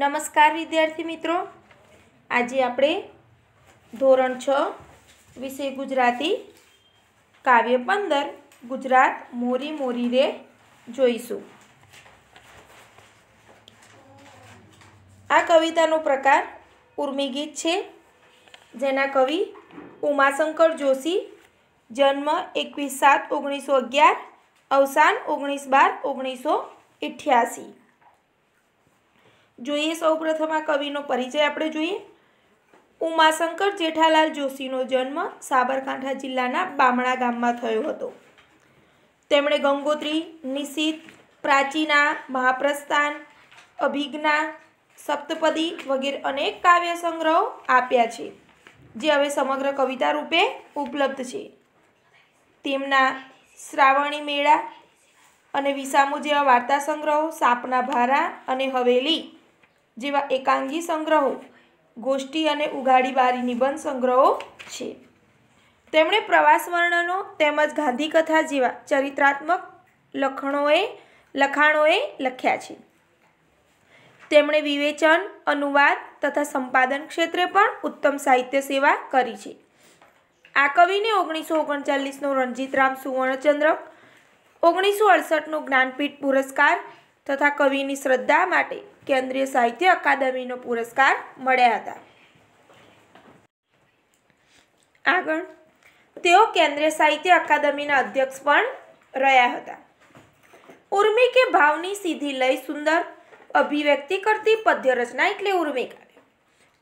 નમસ્કાર વિદ્યાર્થી મિત્રો આજે આપણે ધોરણ છ વિષય ગુજરાતી કાવ્ય પંદર ગુજરાત મોરી મોરી રે જોઈશું આ કવિતાનો પ્રકાર ઉર્મિગીત છે જેના કવિ ઉમાશંકર જોશી જન્મ એકવીસ સાત ઓગણીસો અગિયાર અવસાન ઓગણીસ બાર ઓગણીસો અઠ્યાસી જોઈએ સૌપ્રથમ આ કવિનો પરિચય આપણે જોઈએ ઉમાશંકર જેઠાલાલ જોશીનો જન્મ સાબરકાંઠા જિલ્લાના બામણા ગામમાં થયો હતો તેમણે ગંગોત્રી નિશિત પ્રાચીના મહાપ્રસ્થાન અભિજ્ઞા સપ્તપદી વગેરે અનેક કાવ્ય સંગ્રહો આપ્યા છે જે હવે સમગ્ર કવિતા રૂપે ઉપલબ્ધ છે તેમના શ્રાવણી મેળા અને વિસામુ જેવા વાર્તા સંગ્રહો સાપના ભારા અને હવેલી જેવા એકાંગી સંગ્રહો ગોષ્ઠી અને ઉઘાડીબારી નિબંધ સંગ્રહો છે તેમણે પ્રવાસ વર્ણનો તેમજ ગાંધીકથા જેવા ચરિત્રાત્મક લખણોએ લખાણોએ લખ્યા છે તેમણે વિવેચન અનુવાદ તથા સંપાદન ક્ષેત્રે પણ ઉત્તમ સાહિત્ય સેવા કરી છે આ કવિને ઓગણીસો ઓગણચાલીસનો રણજીતરામ સુવર્ણચંદ્રક ઓગણીસો અડસઠનો જ્ઞાનપીઠ પુરસ્કાર તથા કવિની શ્રદ્ધા માટે કેન્દ્રીય સાહિત્ય અકાદમીનો પુરસ્કાર મળ્યા હતા આગળ તેઓ કેન્દ્રીય સાહિત્ય અકાદમીના અધ્યક્ષ પણ રહ્યા હતા ઉર્મી કે ભાવની સીધી લય સુંદર અભિવ્યક્તિ કરતી પદ્ય રચના એટલે ઉર્મી કાવ્ય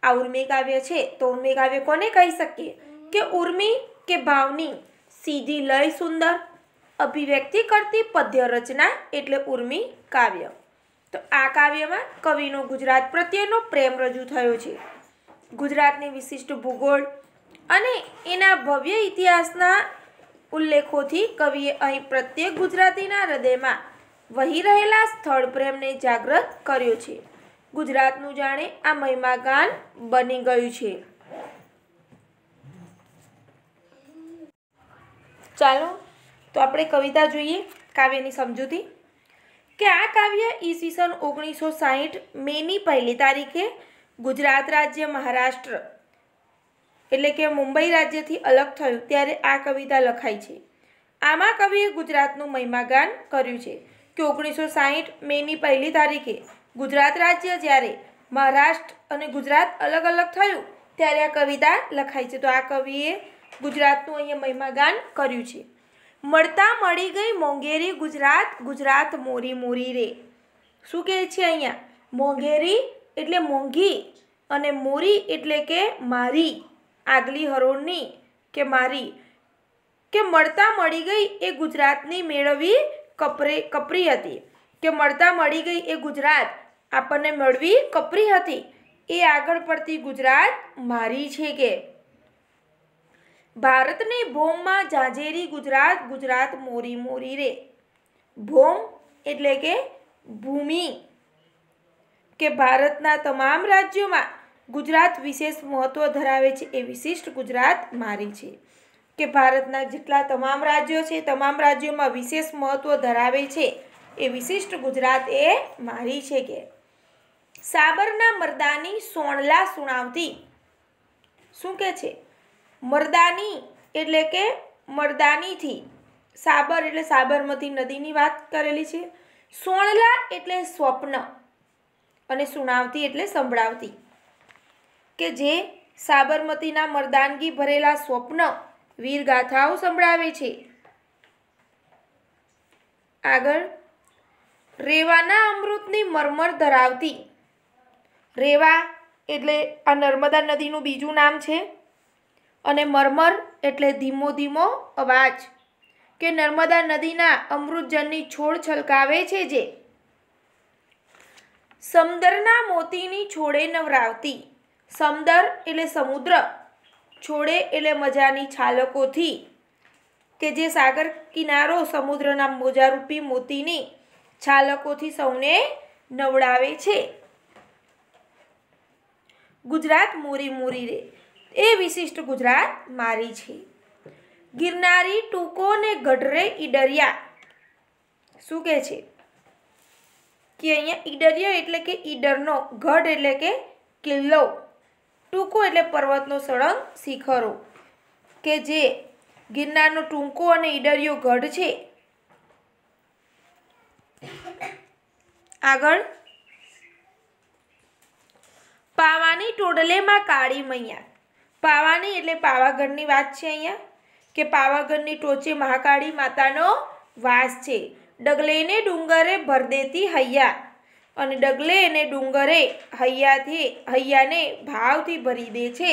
આ ઉર્મી કાવ્ય છે તો ઉર્મી કાવ્ય કોને કહી શકીએ કે ઉર્મી કે ભાવની સીધી લય સુંદર અભિવ્યક્તિ કરતી પદ્ય રચના એટલે ઉર્મી કાવ્ય તો આ કાવ્યમાં કવિનો ગુજરાત પ્રત્યેનો પ્રેમ રજૂ થયો છે ગુજરાતની વિશિષ્ટ ભૂગોળ અને એના ભવ્ય ઇતિહાસના ઉલ્લેખોથી કવિએ અહીં પ્રત્યેક ગુજરાતીના હૃદયમાં વહી રહેલા સ્થળ પ્રેમને જાગૃત કર્યો છે ગુજરાતનું જાણે આ મહિમા ગાન બની ગયું છે ચાલો તો આપણે કવિતા જોઈએ કાવ્યની સમજૂતી કે આ કાવ્ય ઈસવીસન ઓગણીસો સાહીઠ મેની પહેલી તારીખે ગુજરાત રાજ્ય મહારાષ્ટ્ર એટલે કે મુંબઈ રાજ્યથી અલગ થયું ત્યારે આ કવિતા લખાઈ છે આમાં કવિએ ગુજરાતનું મહિમાગાન કર્યું છે કે ઓગણીસો સાહીઠ મેની પહેલી તારીખે ગુજરાત રાજ્ય જ્યારે મહારાષ્ટ્ર અને ગુજરાત અલગ અલગ થયું ત્યારે આ કવિતા લખાઈ છે તો આ કવિએ ગુજરાતનું અહીંયા મહિમાગાન કર્યું છે મળતા મળી ગઈ મોંઘેરી ગુજરાત ગુજરાત મોરી મોરી રે શું કહે છે અહીંયા મોંઘેરી એટલે મોંઘી અને મોરી એટલે કે મારી આગલી હરોળની કે મારી કે મળતા મળી ગઈ એ ગુજરાતની મેળવી કપરે કપરી હતી કે મળતા મળી ગઈ એ ગુજરાત આપણને મેળવી કપરી હતી એ આગળ પડતી ગુજરાત મારી છે કે ભારતને ભોમમાં ઝાંઝેરી ગુજરાત ગુજરાત મોરી મોરી રે ભોમ એટલે કે ભૂમિ કે ભારતના તમામ રાજ્યોમાં ગુજરાત વિશેષ મહત્ત્વ ધરાવે છે એ વિશિષ્ટ ગુજરાત મારી છે કે ભારતના જેટલા તમામ રાજ્યો છે તમામ રાજ્યોમાં વિશેષ મહત્ત્વ ધરાવે છે એ વિશિષ્ટ ગુજરાત એ મારી છે કે સાબરના મરદાની સોણલા સુણાવતી શું કહે છે મરદાની એટલે કે મરદાનીથી સાબર એટલે સાબરમતી નદીની વાત કરેલી છે સોણલા એટલે સ્વપ્ન અને સુણાવતી એટલે સંભળાવતી કે જે સાબરમતીના મરદાનગી ભરેલા સ્વપ્ન વીરગાથાઓ સંભળાવે છે આગળ રેવાના અમૃતની મરમર ધરાવતી રેવા એટલે આ નર્મદા નદીનું બીજું નામ છે અને મરમર એટલે ધીમો ધીમો અવાજ કે નર્મદા નદીના અમૃતજનની છોડ છલકાવે છે જે સમદરના મોતીની છોડે નવરાવતી સમદર એટલે સમુદ્ર છોડે એટલે મજાની છાલકોથી કે જે સાગર કિનારો સમુદ્રના મોજારૂપી મોતીની છાલકોથી સૌને નવડાવે છે ગુજરાત મોરી મોરી રે એ વિશિષ્ટ ગુજરાત મારી છે ગિરનારી ટૂંકો ને ગઢરે ઈડરિયા શું કહે છે કે અહીંયા ઈડરિયા એટલે કે ઈડરનો ગઢ એટલે કે કિલ્લો ટૂંકો એટલે પર્વતનો સળંગ શિખરો કે જે ગિરનારનો ટૂંકો અને ઈડરિયો ગઢ છે આગળ પાવાની ટોડલેમાં કાળી મૈયા પાવાની એટલે પાવાગઢની વાત છે અહીંયા કે પાવાગઢની ટોચે મહાકાળી માતાનો વાસ છે ડગલેને ડુંગરે ભરદેતી હૈયા અને ડગલે એને ડુંગરે હૈયાથી હૈયાને ભાવથી ભરી દે છે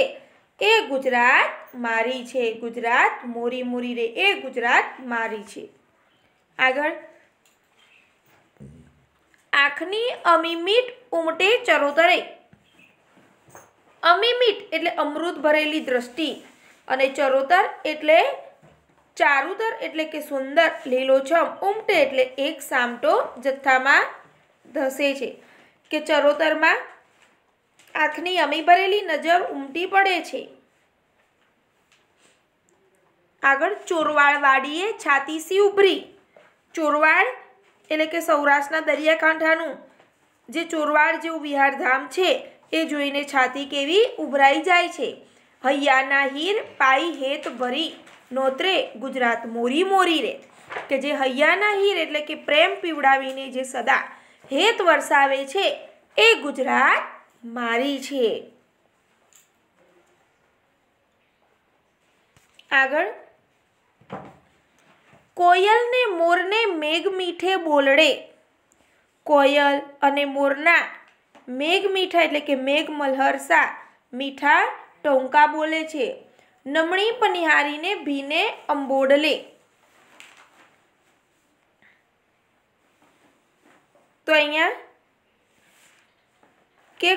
એ ગુજરાત મારી છે ગુજરાત મોરી મોરી રે એ ગુજરાત મારી છે આગળ આંખની અમિમિત ઉમટે ચરોતરે અમિમિત એટલે અમૃત ભરેલી દ્રષ્ટિ અને ચરોતર એટલે ચારુતર એટલે કે સુંદર લીલોછમ ઉમટે એટલે એક સામટો જથ્થામાં ધસે છે કે ચરોતરમાં આંખની અમી ભરેલી નજર ઉમટી પડે છે આગળ ચોરવાળ વાડીએ છાતી સી ઉભરી ચોરવાડ એટલે કે સૌરાષ્ટ્રના દરિયાકાંઠાનું જે ચોરવાડ જેવું વિહારધામ છે એ જોઈને છાતી કેવી ઉભરાઈ જાય છે હૈયાના હીર પાઈ હેત ભરી નોતરે ગુજરાત મોરી મોરી રે કે જે હૈયાના હીર એટલે કે પ્રેમ પીવડાવીને જે સદા હેત વરસાવે છે એ ગુજરાત મારી છે આગળ કોયલને મોરને મેઘ મીઠે બોલડે કોયલ અને મોરના મેઘ મીઠા એટલે કે મેઘ મલહરસા મીઠા ટોંકા બોલે છે નમણી પનિહારીને ભીને અંબોડલે તો અહીંયા કે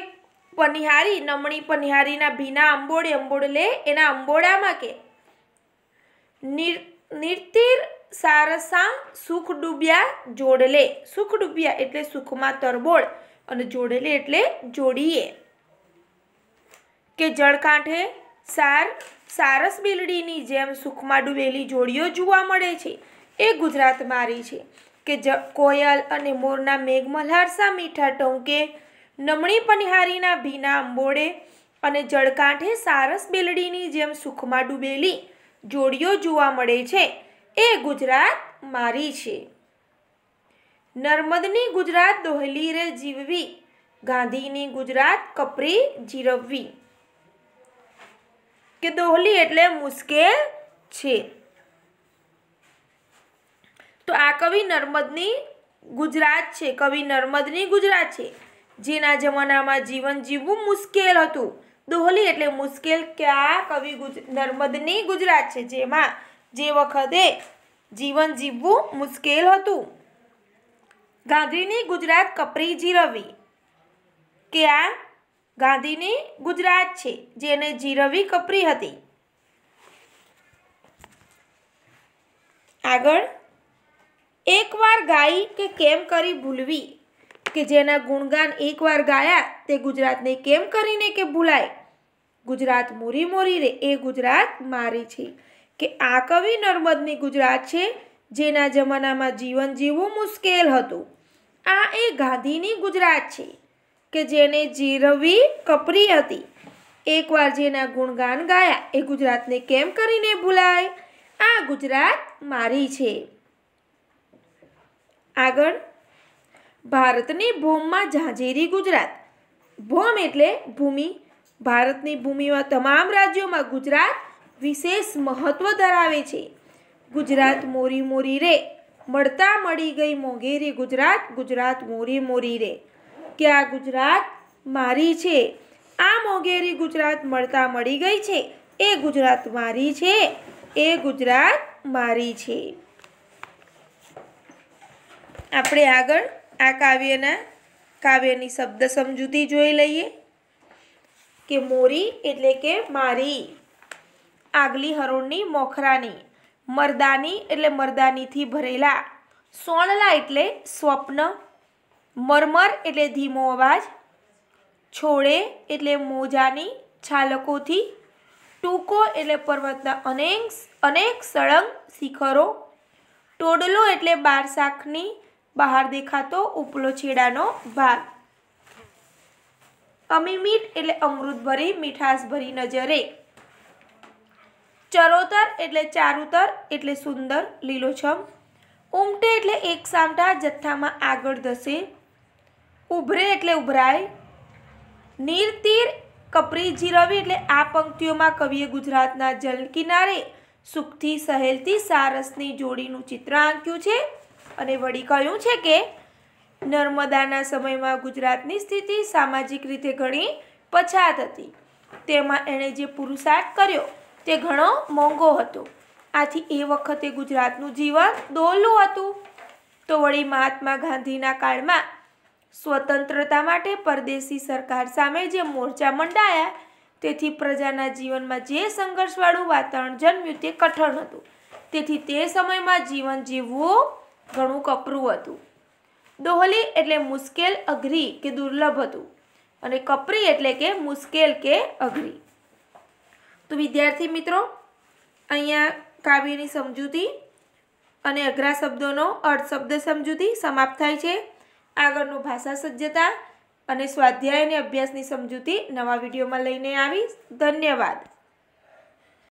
પનિહારી નમણી પનિહારીના ભીના અંબોડે અંબોડલે એના અંબોડામાં કે નિર્તિર સારસા સુખ ડૂબ્યા જોડલે સુખ ડૂબ્યા એટલે સુખમાં તરબોળ અને જોડેલી એટલે જોડીએ કે જળકાંઠે સાર સારસ બિલડીની જેમ સુખમાં ડૂબેલી જોડીઓ જોવા મળે છે એ ગુજરાત મારી છે કે જ કોયલ અને મોરના મેઘમલ્હારસા મીઠા ટોંકે નમણી પનિહારીના ભીના અંબોડે અને જળકાંઠે સારસ બેલડીની જેમ સુખમાં ડૂબેલી જોડીઓ જોવા મળે છે એ ગુજરાત મારી છે નર્મદની ગુજરાત દોહલી રે જીવવી ગાંધીની ગુજરાત કપરી જીરવવી કે દોહલી એટલે મુશ્કેલ છે તો આ કવિ નર્મદની ગુજરાત છે કવિ નર્મદની ગુજરાત છે જેના જમાનામાં જીવન જીવવું મુશ્કેલ હતું દોહલી એટલે મુશ્કેલ કે આ કવિ નર્મદની ગુજરાત છે જેમાં જે વખતે જીવન જીવવું મુશ્કેલ હતું ગાંધીની ગુજરાત કપરી રવિ કે આ ગાંધીની ગુજરાત છે જેને જીરવી કપરી હતી આગળ એકવાર ગાઈ કે કેમ કરી ભૂલવી કે જેના ગુણગાન એકવાર ગાયા તે ગુજરાતને કેમ કરીને કે ભૂલાય ગુજરાત મોરી મોરી રે એ ગુજરાત મારી છે કે આ કવિ નર્મદની ગુજરાત છે જેના જમાનામાં જીવન જીવવું મુશ્કેલ હતું આ એ ગાંધીની ગુજરાત છે કે જેને જીરવવી કપરી હતી એકવાર જેના ગુણગાન ગાયા એ ગુજરાતને કેમ કરીને ભૂલાય આ ગુજરાત મારી છે આગળ ભારતની ભૂમમાં ઝાંઝેરી ગુજરાત ભૂમ એટલે ભૂમિ ભારતની ભૂમિમાં તમામ રાજ્યોમાં ગુજરાત વિશેષ મહત્ત્વ ધરાવે છે ગુજરાત મોરી મોરી રે મળતા મળી ગઈ મોંઘેરી ગુજરાત ગુજરાત મોરી મોરી રે કે આ ગુજરાત મારી છે આ મોંઘેરી ગુજરાત મળતા મળી ગઈ છે એ ગુજરાત મારી છે એ ગુજરાત મારી છે આપણે આગળ આ કાવ્યના કાવ્યની શબ્દ સમજૂતી જોઈ લઈએ કે મોરી એટલે કે મારી આગલી હરોળની મોખરાની મરદાની એટલે મરદાનીથી ભરેલા સોણલા એટલે સ્વપ્ન મરમર એટલે ધીમો અવાજ છોડે એટલે મોજાની છાલકોથી ટૂંકો એટલે પર્વતના અનેક અનેક સળંગ શિખરો ટોડલો એટલે બાર શાખની બહાર દેખાતો ઉપલો છેડાનો ભાગ અમીમીઠ એટલે અમૃત ભરી મીઠાશ ભરી નજરે ચરોતર એટલે ચારુતર એટલે સુંદર લીલોછમ ઉમટે એટલે એક સામટા જથ્થામાં આગળ ધસે ઉભરે એટલે ઉભરાય નિરતીર કપરી જીરવી એટલે આ પંક્તિઓમાં કવિએ ગુજરાતના જલકિનારે સુખથી સહેલથી સારસની જોડીનું ચિત્ર આંક્યું છે અને વળી કહ્યું છે કે નર્મદાના સમયમાં ગુજરાતની સ્થિતિ સામાજિક રીતે ઘણી પછાત હતી તેમાં એણે જે પુરુષાર્થ કર્યો તે ઘણો મોંઘો હતો આથી એ વખતે ગુજરાતનું જીવન ડોલું હતું તો વળી મહાત્મા ગાંધીના કાળમાં સ્વતંત્રતા માટે પરદેશી સરકાર સામે જે મોરચા મંડાયા તેથી પ્રજાના જીવનમાં જે સંઘર્ષવાળું વાતાવરણ જન્મ્યું તે કઠણ હતું તેથી તે સમયમાં જીવન જીવવું ઘણું કપરું હતું ડોહલી એટલે મુશ્કેલ અઘરી કે દુર્લભ હતું અને કપરી એટલે કે મુશ્કેલ કે અઘરી તો વિદ્યાર્થી મિત્રો અહીંયા કાવ્યની સમજૂતી અને અઘરા શબ્દોનો અર્થ શબ્દ સમજૂતી સમાપ્ત થાય છે આગળનું ભાષા સજ્જતા અને સ્વાધ્યાય અને અભ્યાસની સમજૂતી નવા વિડીયોમાં લઈને આવીશ ધન્યવાદ